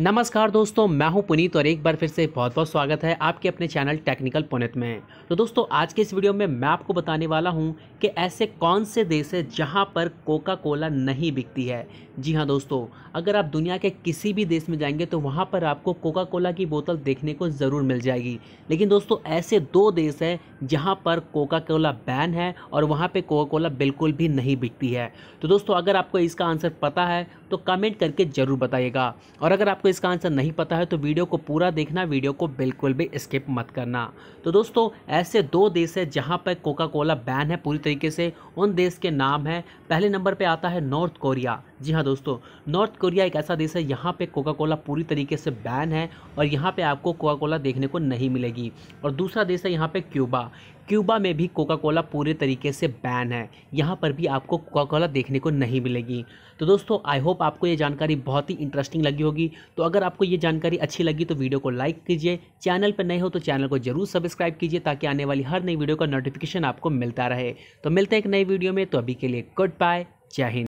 नमस्कार दोस्तों मैं हूं पुनीत और एक बार फिर से बहुत बहुत स्वागत है आपके अपने चैनल टेक्निकल पुनित में तो दोस्तों आज के इस वीडियो में मैं आपको बताने वाला हूं कि ऐसे कौन से देश है जहां पर कोका कोला नहीं बिकती है जी हां दोस्तों अगर आप दुनिया के किसी भी देश में जाएंगे तो वहां पर आपको कोका कोला की बोतल देखने को ज़रूर मिल जाएगी लेकिन दोस्तों ऐसे दो देश हैं जहाँ पर कोका कोला बैन है और वहाँ पे कोका कोला बिल्कुल भी नहीं बिकती है तो दोस्तों अगर आपको इसका आंसर पता है तो कमेंट करके ज़रूर बताइएगा और अगर आपको इसका आंसर नहीं पता है तो वीडियो को पूरा देखना वीडियो को बिल्कुल भी स्किप मत करना तो दोस्तों ऐसे दो देश है जहाँ पर कोका कोला बैन है पूरी तरीके से उन देश के नाम हैं पहले नंबर पर आता है नॉर्थ कोरिया जी हाँ दोस्तों नॉर्थ कोरिया एक ऐसा देश है यहाँ पे कोका कोला पूरी तरीके से बैन है और यहाँ पे आपको कोका कोला देखने को नहीं मिलेगी और दूसरा देश है यहाँ पे क्यूबा क्यूबा में भी कोका कोला पूरे तरीके से बैन है यहाँ पर भी आपको कोका कोला देखने को नहीं मिलेगी तो दोस्तों आई होप आपको ये जानकारी बहुत ही इंटरेस्टिंग लगी होगी तो अगर आपको ये जानकारी अच्छी लगी तो वीडियो को लाइक कीजिए चैनल पर नए हो तो चैनल को जरूर सब्सक्राइब कीजिए ताकि आने वाली हर नई वीडियो का नोटिफिकेशन आपको मिलता रहे तो मिलते हैं एक नई वीडियो में तो अभी के लिए गुड बाय जय हिंद